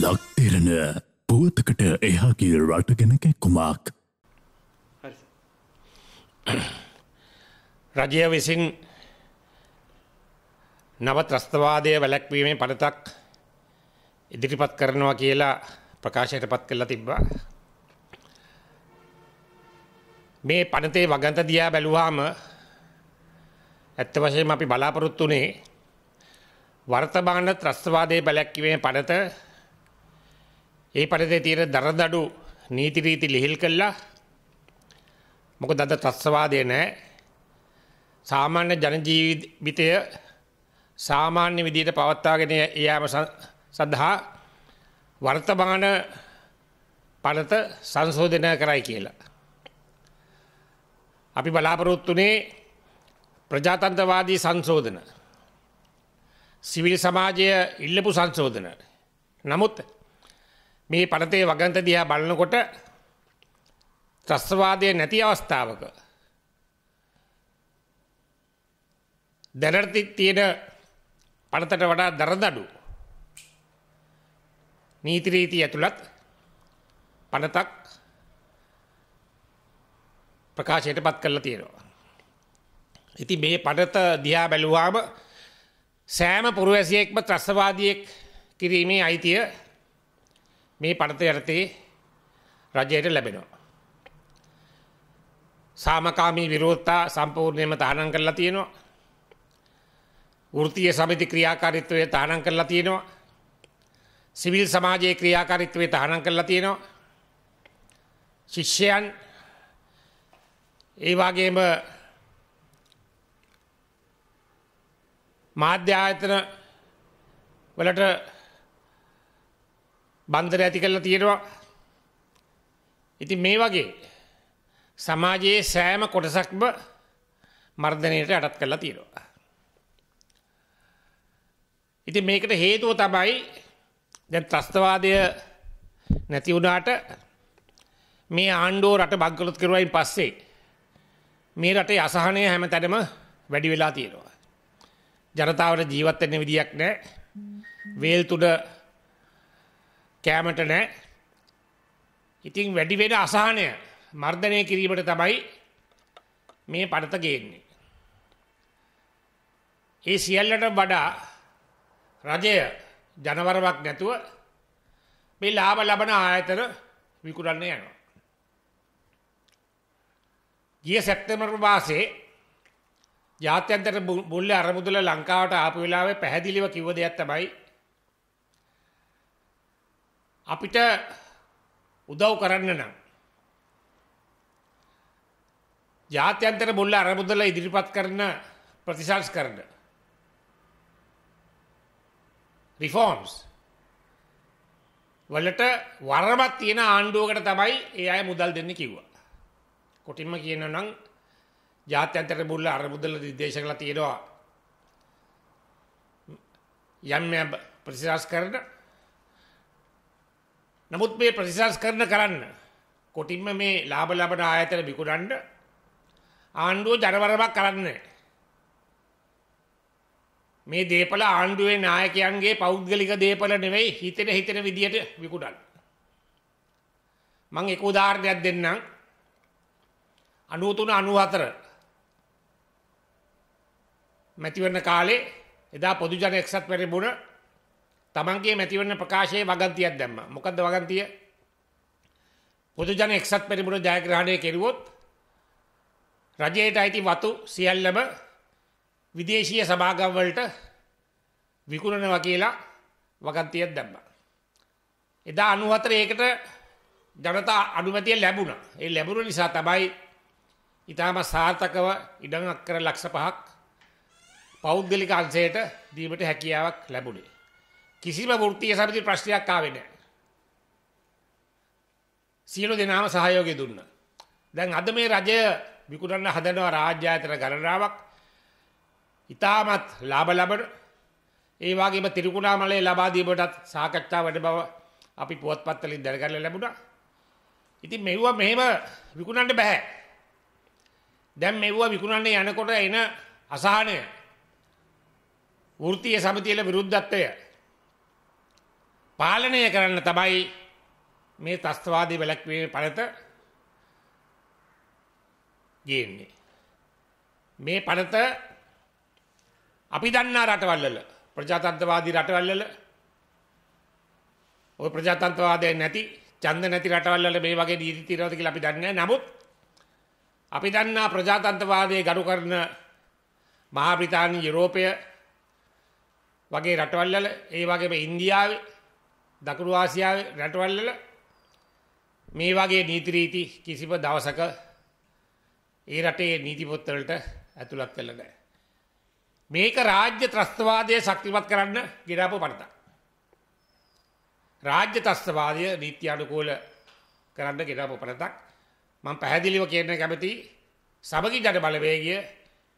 ලක්තිරණ පුවතකට එහාගේ රටගෙන කැක්කුමක් රජය විසින් නව ත්‍රස්තවාදය වැලැක්වීමේ පනතක් ඉදිරිපත් කරනවා කියලා ප්‍රකාශයට පත් කරලා තිබ්බා. මේ පනතේ වගන්ත දියා බැලුවාම ඇත්ත වශයෙන් අපි බලාපොරොත්තුනේ වර්තමාන ත්‍රස්තවාදය බැලැක්වීමේ පනත ඒ පරිදි තියෙන දරදඩු නීති රීති ලිහිල් කළා. මොකද අද තත්සවාදය නැහැ. සාමාන්‍ය ජන ජීවිතය සාමාන්‍ය විදිහට පවත්වාගෙන යාම සඳහා වර්තමාන පනත සංශෝධනය කරයි කියලා. අපි බලාපොරොත්තුනේ ප්‍රජාතන්ත්‍රවාදී සංශෝධන. සිවිල් සමාජය ඉල්ලපු සංශෝධන. නමුත් මේ පනතේ වගන්ත දිහා බලනකොට ත්‍රස්වාදය නැති අවස්ථාවක දැනට තියෙන පනතට වඩා දරදඩු නීති රීති ඇතුළත් පනතක් ප්‍රකාශයට පත් කරලා තියෙනවා. ඉතින් මේ පනත දිහා බැලුවාම සෑම පුරවැසියෙක්ම ත්‍රස්වාදියෙක් කිරීමේ අයිතිය මේ පනත යටතේ රජයට ලැබෙනවා. සාමකාමී විරෝධතා සම්පූර්ණයෙන්ම තහනම් කරලා තියෙනවා. වෘත්තීය සමිති ක්‍රියාකාරීත්වය තහනම් කරලා තියෙනවා. සිවිල් සමාජයේ ක්‍රියාකාරීත්වය තහනම් කරලා තියෙනවා. ශිෂ්‍යයන් ඒ වගේම මාධ්‍ය ආයතන වලට බන්ධන ඇති කරලා තියෙනවා. ඉතින් මේ වගේ සමාජයේ සෑම කොටසක්ම මර්ධනයට යටත් කරලා තියෙනවා. ඉතින් මේකට හේතුව තමයි දැන් ත්‍රස්තවාදය නැති වුණාට මේ ආණ්ඩුව රට බග්ගලොත් කරුවයින් පස්සේ මේ රටේ අසහනය හැමතැනම වැඩි වෙලා තියෙනවා. ජනතාවට ජීවත් වෙන්න විදියක් නැහැ. වේල් තුඩ කෑමට නෑ. ඉතින් වැඩි වෙන අසහනය මර්ධනය කිරීමට තමයි මේ පඩත ගේන්නේ. ඒ සියල්ලට වඩා රජය ජනවරවක් නැතුව මේ ලාභ ලබන ආයතන විකුරන්න යනවා. ගිය සැප්තැම්බර් මාසේ ජාත්‍යන්තර මුල්‍ය අරමුදල ලංකාවට ආපු වෙලාවේ පැහැදිලිව කිව්ව දෙයක් තමයි අපිට උදව් කරන්න නම් ජාත්‍යන්තර මුල්ල අරමුදල ඉදිරිපත් කරන ප්‍රතිශංස් කරන රිෆෝර්ම්ස් වලට වරමක් තියෙන ආණ්ඩුවකට තමයි ඒ අය මුදල් දෙන්න කිව්වා. කොටින්ම කියන නම් ජාත්‍යන්තර මුල්ල අරමුදල නිර්දේශ කළා තියෙනවා යම් ප්‍රතිශංස් කරන නමුත් මේ ප්‍රතිසංස්කරණ කරන්න කොටින්ම මේ ලාභ ලබන ආයතන විකුණන්න ආණ්ඩුව ජනවරමක් කරන්නේ මේ දේපල ආණ්ඩුවේ නායකයන්ගේ පෞද්ගලික දේපල නෙවෙයි හිතෙන හිතෙන විදියට විකුණන්න. මං එක උදාහරණයක් දෙන්නම්. 93 94 මැතිවරණ කාලේ එදා පොදු ජන එක්සත් පෙරමුණ තමන්ගේ මැතිවරණ ප්‍රකාශයේ වගන්තියක් දැම්ම මොකද වගන්තිය පොදුජන එක්සත් පෙරමුණ ජයග්‍රහණය කෙරුවොත් රජයට අයිති වතු සියල්ලම විදේශීය සභාගම්වලට විකුණනවා කියලා වගන්තියක් දැම්ම. එදා අනුහතර ඒකට ජනතා අනුමැතිය ලැබුණ ඒ ලැබුණ නිසා තමයි ඉතාම සාර්ථකව ඉඩඟක් කර ලක්ෂ පහක් පෞද්ගලික අංශයට දීමට හැකියාවක් ලැබුණේ. කිසිම වෘත්තීය සමිති ප්‍රශ්නයක් ආවේ නැහැ. සියලු දෙනාම සහයෝගය දුන්නා. දැන් අද මේ රජය විකුණන්න හදනවා රාජ්‍ය ආයතන ගණනාවක්. ඊටමත් ලාභ ලබන ඒ වගේම තිරිකුණාමලයේ ලබා දීමටත් සාකච්ඡා වැඩ බව අපි පුවත්පත් වලින් දැනගන්න ලැබුණා. ඉතින් මෙවුවා මෙහෙම විකුණන්න බෑ. දැන් මෙවුවා විකුණන්න යනකොට එන අසහනය වෘත්තීය සමිතියේ විරුද්ධත්වය පාලනය කරන්න තමයි මේ තස්තවාදී වැලැක්වීම පනත ගන්නේ. මේ පනත අපි දන්නා රටවල්ලල ප්‍රජාතන්ත්‍රවාදී රටවල්ලල ඔය ප්‍රජාතන්ත්‍රවාදය නැති චන්ද නැති රටවල්ලල මේ වගේ නීති තිරවද කියලා අපි දන්නේ නමුත් අපි දන්නා ප්‍රජාතන්ත්‍රවාදයේ ගරු කරන මහා බ්‍රිතාන්‍ය යුරෝපය වගේ රටවල්ලල ඒ වගේම ඉන්දියාවේ දකුණු ආසියාවේ රටවල් වල මේ වගේ නීති රීති කිසිම දවසක ඒ රටේ නීති පොත්වලට ඇතුළත් වෙලා නැහැ. මේක රාජ්‍ය ත්‍රස්තවාදය ශක්තිමත් කරන්න ගෙනාපු පනතක්. රාජ්‍ය ත්‍රස්තවාදය නීති අනුකූල කරන්න ගෙනාපු පනතක්. මම පැහැදිලිව කියන්න කැමති සමගි ජන බලවේගය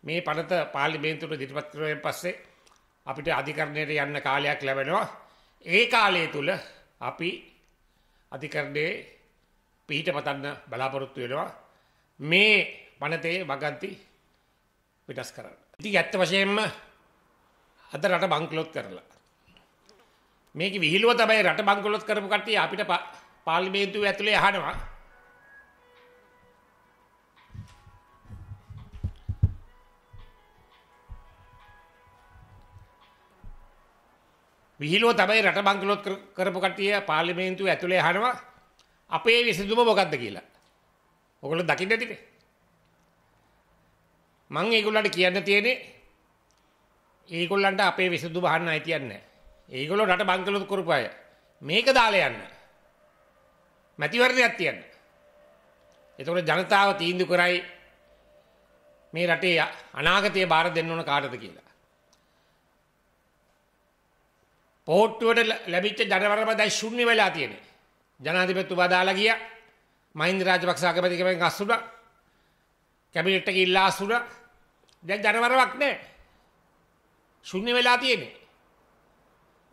මේ පනත පාර්ලිමේන්තුවට ඉදිරිපත් කිරීමෙන් පස්සේ අපිට අධිකරණයට යන්න කාලයක් ලැබෙනවා. ඒ කාලය තුළ අපි අධිකරණයේ පිහිට පතන්න බලාපොරොත්තු වෙනවා මේ වනතේ වගන්ති පිටස් කරන්න. ඉති ඇත්ත වශයෙන්ම අද රට බංකලොත් කරලා. මේක විහිලුව තමයි රට බංකොලොත් කරපු කටේ අපිට පාලිමේන්තුව ඇතුළේ අහනවා විහිලෝ තමයි රට බංකලොත් කරපු කට්ටිය පාර්ලිමේන්තුව ඇතුලේ අහනවා අපේ විසඳුම මොකක්ද කියලා. ඔගොල්ලෝ දකින්න ඇතිනේ. මම ඒගොල්ලන්ට කියන්න තියෙන්නේ ඒගොල්ලන්ට අපේ විසඳුම අහන්න අයිතියක් නැහැ. ඒගොල්ලෝ රට බංකලොත් කරපු අය. මේක දාලා යන්න. මැතිවරණයක් තියන්න. එතකොට ජනතාව තීන්දුව කරයි මේ රටේ අනාගතය බාර දෙන්න ඕන කාටද කියලා. කෝට්ටුවට ලැබිච්ච ජනවරම දැන් ශුන්‍ය වෙලා තියෙන්නේ. ජනාධිපතිතුමා දාලා ගියා. මහින්ද රාජපක්ෂ අගමැතිකමෙන් අස්සුණා. කැබිනට් එක ඉල්ලා අස්සුණා. දැන් ජනවරමක් නැහැ. ශුන්‍ය වෙලා තියෙන්නේ.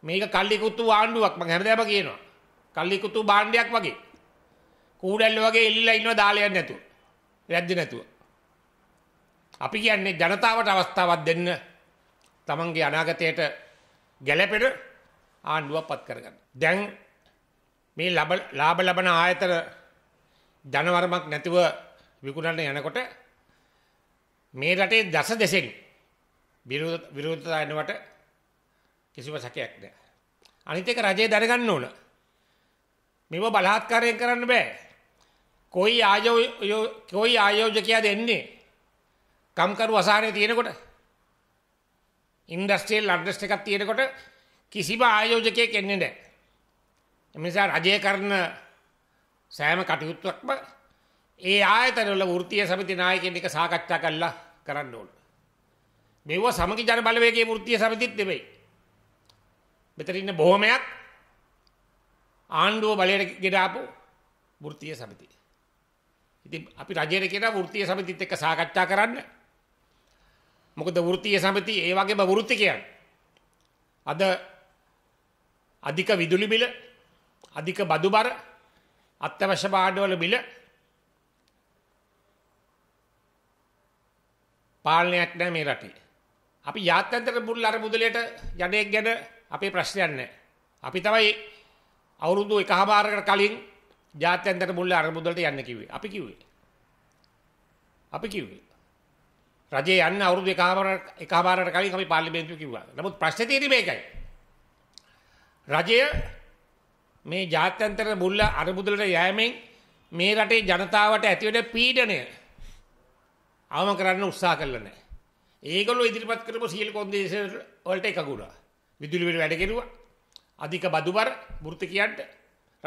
මේක කල්ලිකුතු ආණ්ඩුවක් මම හැමදාම කියනවා. කල්ලිකුතු භාණ්ඩයක් වගේ. කූඩැල්ල වගේ එල්ලලා ඉන්නවා දාලා යන්නේ නැතුව. රැද්ද නැතුව. අපි කියන්නේ ජනතාවට අවස්ථාවක් දෙන්න තමන්ගේ අනාගතයට ගැළපෙන ආණ්ඩුවක් පත් කරගන්න. දැන් මේ ලාභ ලබන ආයතන ධනවරමක් නැතිව විකුණන්න යනකොට මේ රටේ දස දෙසෙන් විරෝධතා එනවට කිසිම සැකයක් නෑ. අනිත් එක රජය දැනගන්න ඕන. මෙව බලාත්කාරයෙන් කරන්න බෑ. කොයි ආයෝ කොයි ආයෝජකයාද එන්නේ? කම්කරු අසහනය තියෙනකොට ඉන්ඩස්ට්‍රියල් අඩ්‍රස් එකක් තියෙනකොට කිසිම ආයෝජකයෙක් එන්නේ නැහැ. එනිසා රජය කරන සෑම කටයුත්තක්ම ඒ ආයතනවල වෘත්තීය සමිති නායකයන් එක්ක සාකච්ඡා කරලා කරන්න ඕන. මේව සමගි ජන බලවේගයේ වෘත්තීය සමිතිත් නෙමෙයි. මෙතන ඉන්න බොහොමයක් ආණ්ඩුව බලයට ගෙන ආපු වෘත්තීය සමිතිය. ඉතින් අපි රජයට කියන වෘත්තීය සමිතිත් එක්ක සාකච්ඡා කරන්න. මොකද වෘත්තීය සමිති ඒ වගේම වෘත්ති කියන්නේ. අද අධික විදුලි බිල අධික බදු බර අත්‍යවශ්‍ය පාඩවල බිල පාලනයක් නෑ මේ රටේ. අපි යාත්‍යන්තර මුල් අර මුදලට යඩෙක් ගැන අපේ ප්‍රශ්නයක් නෑ. අපි තමයි අවුරුදු එකහමාරකට කලින් ජාත්‍යන්තර මුල් අර මුදලට යන්න කිව්වේ. අපි කිව්වේ. අපි කිව්වේ. රජේ යන්න අවුරුදු එකහමාරකට කලින් අපි පාර්ලිමේන්තුවේ කිව්වා. නමුත් ප්‍රශ්නේ තියෙන්නේ මේකයි. රජය මේ ජාත්‍යන්තර මුල්ල අරමුදලට යෑමෙන් මේ රටේ ජනතාවට ඇතිවෙන පීඩනය අවම කරන්න උත්සා කරලා නැහැ. ඒගොල්ලෝ ඉදිරිපත් කරපු සියලු කොන්දේස වලට එකගුණා. විදුලි බිල් වැඩ කෙරුවා. අධික බදුබර වෘත්තිකයන්ට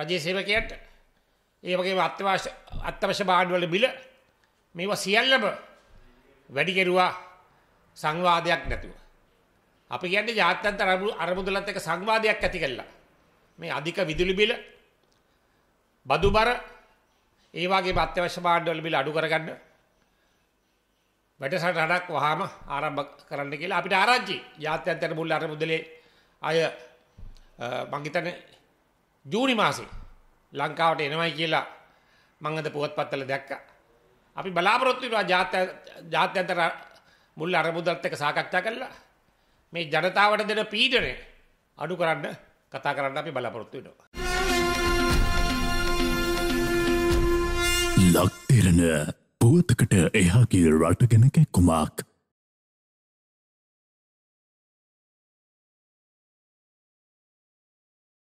රජයේ සේවකයන්ට ඒ වගේම අත්‍යවශ්‍ය අත්‍යවශ්‍ය භාණ්ඩ වල බිල මේවා සියල්ලම වැඩි කෙරුවා සංවාදයක් නැතුව. අපි කියන්නේ ජාත්‍යන්තර අරමුදලත් එක්ක සංවාදයක් ඇති කළා. මේ අධික විදුලි බිල බදු බර ඒ වගේම අත්‍යවශ්‍ය භාණ්ඩවල බිල අඩු කරගන්න වැඩසටහනක් වහාම ආරම්භ කරන්න කියලා අපිට ආරංචි ජාත්‍යන්තර මුල් අරමුදලේ අය මං හිතන්නේ ජූනි මාසේ ලංකාවට එනවයි කියලා මං අද පුවත්පත්වල දැක්කා. අපි බලාපොරොත්තු වෙනවා ජාත්‍යන්තර මුල් අරමුදලත් එක්ක සාකච්ඡා කළා. මේ ජනතාවට දෙන පීඩනය අඩු කරන්න කතා කරන්න අපි බලපොරොත්තු වෙනවා. ලක්තිරණ පුවතකට එහාගේ රට ගැන කැක්කුමක්.